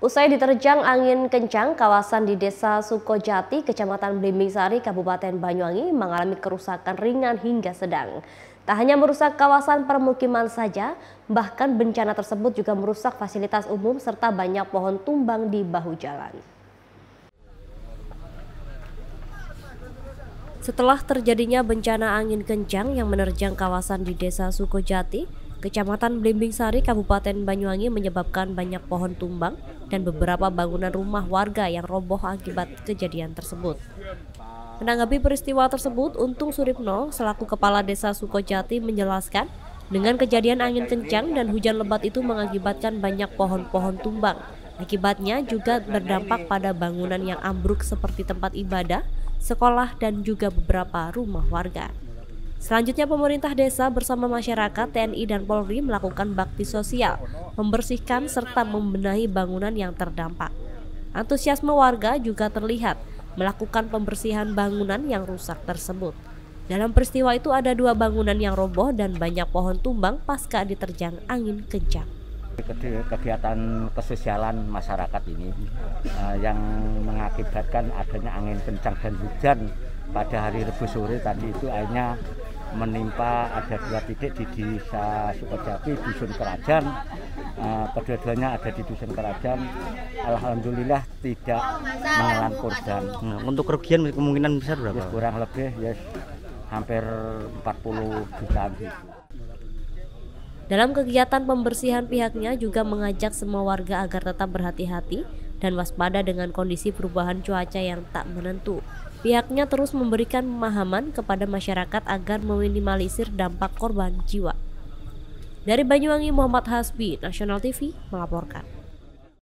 Usai diterjang angin kencang, kawasan di Desa Sukojati, Kecamatan Blimbing Kabupaten Banyuwangi mengalami kerusakan ringan hingga sedang. Tak hanya merusak kawasan permukiman saja, bahkan bencana tersebut juga merusak fasilitas umum serta banyak pohon tumbang di bahu jalan. Setelah terjadinya bencana angin kencang yang menerjang kawasan di Desa Sukojati, Kecamatan Blimbing Sari, Kabupaten Banyuwangi menyebabkan banyak pohon tumbang dan beberapa bangunan rumah warga yang roboh akibat kejadian tersebut. Menanggapi peristiwa tersebut, Untung Suripno selaku Kepala Desa Sukojati menjelaskan dengan kejadian angin kencang dan hujan lebat itu mengakibatkan banyak pohon-pohon tumbang. Akibatnya juga berdampak pada bangunan yang ambruk seperti tempat ibadah, sekolah, dan juga beberapa rumah warga. Selanjutnya pemerintah desa bersama masyarakat TNI dan Polri melakukan bakti sosial, membersihkan serta membenahi bangunan yang terdampak. Antusiasme warga juga terlihat melakukan pembersihan bangunan yang rusak tersebut. Dalam peristiwa itu ada dua bangunan yang roboh dan banyak pohon tumbang pasca diterjang angin kencang. Kegiatan kesosialan masyarakat ini eh, yang mengakibatkan adanya angin kencang dan hujan pada hari Rabu sore tadi itu akhirnya menimpa ada dua titik di desa Sukajati, dusun Kerajaan. Uh, eh, kedua-duanya ada di dusun Kerajaan. Alhamdulillah tidak menelan korban. Nah, untuk kerugian kemungkinan besar berapa? Yes, kurang lebih yes hampir 40 juta. Dalam kegiatan pembersihan pihaknya juga mengajak semua warga agar tetap berhati-hati dan waspada dengan kondisi perubahan cuaca yang tak menentu. Pihaknya terus memberikan pemahaman kepada masyarakat agar meminimalisir dampak korban jiwa. Dari Banyuwangi Muhammad Hasbi, Nasional TV melaporkan.